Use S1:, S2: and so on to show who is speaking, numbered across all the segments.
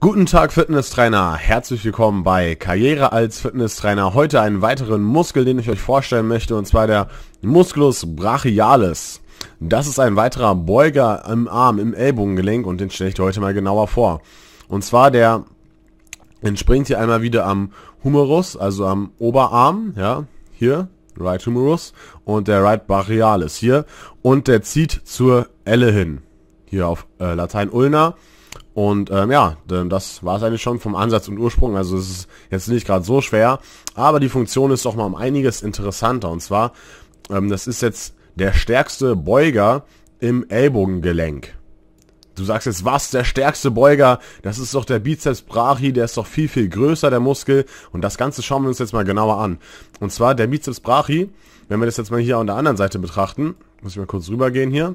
S1: Guten Tag Fitnesstrainer, herzlich willkommen bei Karriere als Fitnesstrainer. Heute einen weiteren Muskel, den ich euch vorstellen möchte, und zwar der Musculus brachialis. Das ist ein weiterer Beuger im Arm, im Ellbogengelenk und den stelle ich dir heute mal genauer vor. Und zwar der entspringt hier einmal wieder am Humerus, also am Oberarm, ja, hier, Right Humerus und der Right Brachialis hier und der zieht zur Elle hin. Hier auf äh, Latein Ulna und ähm, ja, das war es eigentlich schon vom Ansatz und Ursprung. Also es ist jetzt nicht gerade so schwer, aber die Funktion ist doch mal um einiges interessanter. Und zwar, ähm, das ist jetzt der stärkste Beuger im Ellbogengelenk. Du sagst jetzt, was, der stärkste Beuger, das ist doch der Bizeps Brachi, der ist doch viel, viel größer, der Muskel. Und das Ganze schauen wir uns jetzt mal genauer an. Und zwar der Bizeps Brachi, wenn wir das jetzt mal hier an der anderen Seite betrachten, muss ich mal kurz rübergehen hier,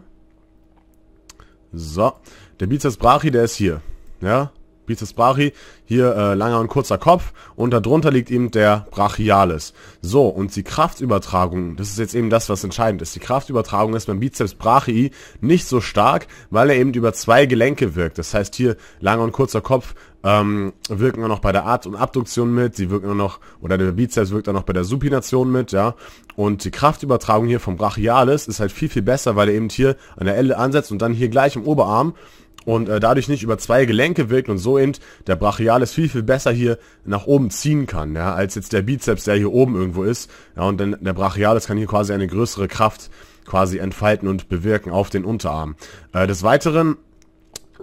S1: so. Der Bizeps Brachi, der ist hier. Ja. Bizeps brachii, hier äh, langer und kurzer Kopf und darunter liegt eben der Brachialis. So, und die Kraftübertragung, das ist jetzt eben das, was entscheidend ist. Die Kraftübertragung ist beim Bizeps brachii nicht so stark, weil er eben über zwei Gelenke wirkt. Das heißt hier langer und kurzer Kopf ähm, wirken auch noch bei der Art- und Abduktion mit, sie wirken auch noch, oder der Bizeps wirkt auch noch bei der Supination mit, ja. Und die Kraftübertragung hier vom Brachialis ist halt viel, viel besser, weil er eben hier an der Elle ansetzt und dann hier gleich im Oberarm und äh, dadurch nicht über zwei Gelenke wirkt und so eben der Brachialis viel, viel besser hier nach oben ziehen kann, ja, als jetzt der Bizeps, der hier oben irgendwo ist. Ja, und dann der Brachialis kann hier quasi eine größere Kraft quasi entfalten und bewirken auf den Unterarm. Äh, des Weiteren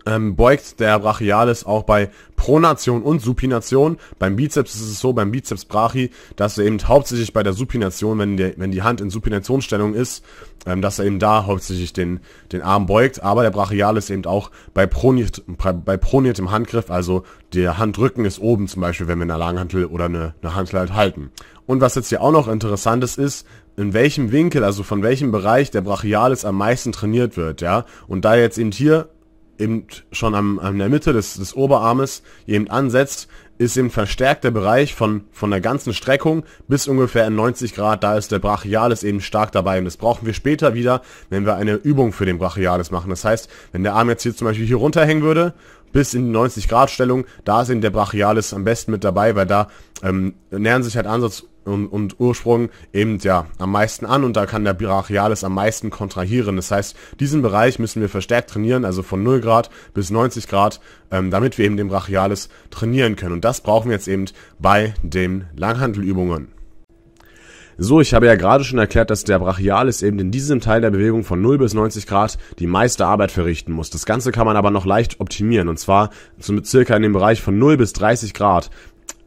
S1: ähm, beugt der Brachialis auch bei Pronation und Supination. Beim Bizeps ist es so, beim Bizeps Brachi, dass er eben hauptsächlich bei der Supination, wenn, der, wenn die Hand in Supinationsstellung ist, ähm, dass er eben da hauptsächlich den, den Arm beugt. Aber der Brachialis eben auch bei, proniert, bei proniertem Handgriff, also der Handrücken ist oben zum Beispiel, wenn wir eine Langhantel oder eine, eine Hantel halt halten. Und was jetzt hier auch noch interessant ist, ist, in welchem Winkel, also von welchem Bereich der Brachialis am meisten trainiert wird, ja. Und da jetzt eben hier eben schon am, an der Mitte des, des Oberarmes eben ansetzt, ist eben verstärkt der Bereich von, von der ganzen Streckung bis ungefähr 90 Grad. Da ist der Brachialis eben stark dabei und das brauchen wir später wieder, wenn wir eine Übung für den Brachialis machen. Das heißt, wenn der Arm jetzt hier zum Beispiel hier runterhängen würde, bis in die 90 Grad Stellung, da ist eben der Brachialis am besten mit dabei, weil da ähm, nähern sich halt Ansatz und, und, Ursprung eben ja am meisten an und da kann der Brachialis am meisten kontrahieren. Das heißt, diesen Bereich müssen wir verstärkt trainieren, also von 0 Grad bis 90 Grad, ähm, damit wir eben den Brachialis trainieren können. Und das brauchen wir jetzt eben bei den Langhandelübungen. So, ich habe ja gerade schon erklärt, dass der Brachialis eben in diesem Teil der Bewegung von 0 bis 90 Grad die meiste Arbeit verrichten muss. Das Ganze kann man aber noch leicht optimieren und zwar zum, circa in dem Bereich von 0 bis 30 Grad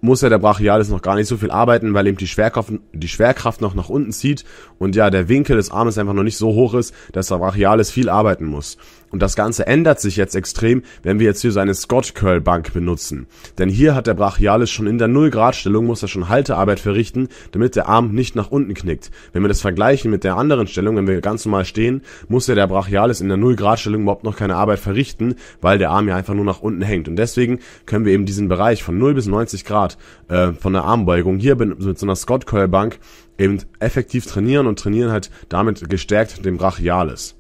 S1: muss ja der Brachialis noch gar nicht so viel arbeiten, weil eben die Schwerkraft, die Schwerkraft noch nach unten zieht und ja, der Winkel des Armes einfach noch nicht so hoch ist, dass der Brachialis viel arbeiten muss. Und das Ganze ändert sich jetzt extrem, wenn wir jetzt hier so eine Scott Curl Bank benutzen. Denn hier hat der Brachialis schon in der Null-Grad-Stellung, muss er schon Haltearbeit verrichten, damit der Arm nicht nach unten knickt. Wenn wir das vergleichen mit der anderen Stellung, wenn wir ganz normal stehen, muss ja der Brachialis in der Null-Grad-Stellung überhaupt noch keine Arbeit verrichten, weil der Arm ja einfach nur nach unten hängt. Und deswegen können wir eben diesen Bereich von 0 bis 90 Grad äh, von der Armbeugung hier mit so einer Scott Curl Bank eben effektiv trainieren und trainieren halt damit gestärkt den Brachialis.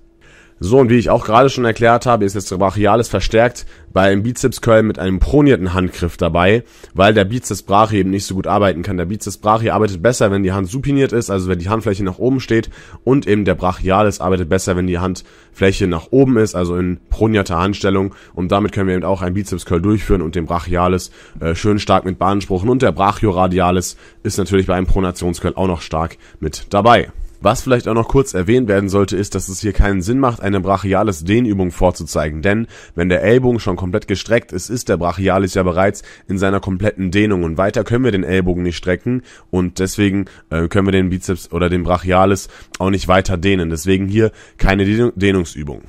S1: So, und wie ich auch gerade schon erklärt habe, ist jetzt der Brachialis verstärkt beim Bizepscurl mit einem pronierten Handgriff dabei, weil der Bizeps Brachii eben nicht so gut arbeiten kann. Der Bizeps Brachii arbeitet besser, wenn die Hand supiniert ist, also wenn die Handfläche nach oben steht und eben der Brachialis arbeitet besser, wenn die Handfläche nach oben ist, also in pronierter Handstellung und damit können wir eben auch einen Bizepscurl durchführen und den Brachialis äh, schön stark mit beanspruchen und der Brachioradialis ist natürlich bei einem Pronationscurl auch noch stark mit dabei. Was vielleicht auch noch kurz erwähnt werden sollte, ist, dass es hier keinen Sinn macht, eine brachiales Dehnübung vorzuzeigen, denn wenn der Ellbogen schon komplett gestreckt ist, ist der brachialis ja bereits in seiner kompletten Dehnung und weiter können wir den Ellbogen nicht strecken und deswegen äh, können wir den Bizeps oder den brachialis auch nicht weiter dehnen. Deswegen hier keine Dehnungsübung.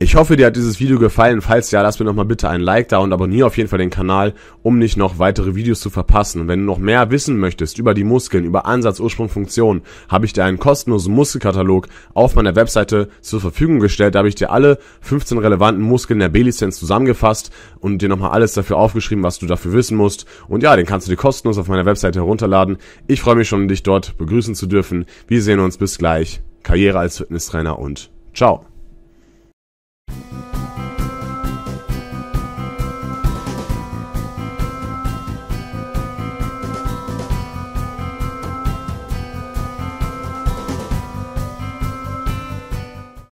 S1: Ich hoffe, dir hat dieses Video gefallen. Falls ja, lass mir nochmal bitte ein Like da und abonniere auf jeden Fall den Kanal, um nicht noch weitere Videos zu verpassen. Und wenn du noch mehr wissen möchtest über die Muskeln, über Ansatz, Ursprung, Funktion, habe ich dir einen kostenlosen Muskelkatalog auf meiner Webseite zur Verfügung gestellt. Da habe ich dir alle 15 relevanten Muskeln der B-Lizenz zusammengefasst und dir nochmal alles dafür aufgeschrieben, was du dafür wissen musst. Und ja, den kannst du dir kostenlos auf meiner Webseite herunterladen. Ich freue mich schon, dich dort begrüßen zu dürfen. Wir sehen uns bis gleich. Karriere als Fitnesstrainer und ciao.